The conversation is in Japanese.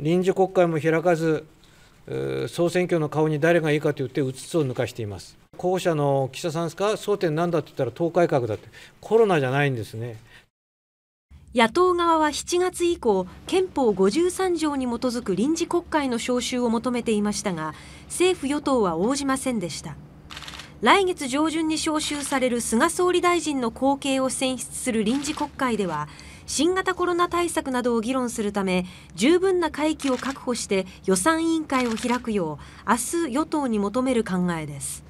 臨時国会も開かず、総選挙の顔に誰がいいかと言って、うつつを抜かしています。候補者の岸田さんですか、争点なんだって言ったら党改革だって、コロナじゃないんですね。野党側は7月以降憲法53条に基づく臨時国会の召集を求めていましたが政府・与党は応じませんでした来月上旬に召集される菅総理大臣の後継を選出する臨時国会では新型コロナ対策などを議論するため十分な会期を確保して予算委員会を開くよう明日、与党に求める考えです。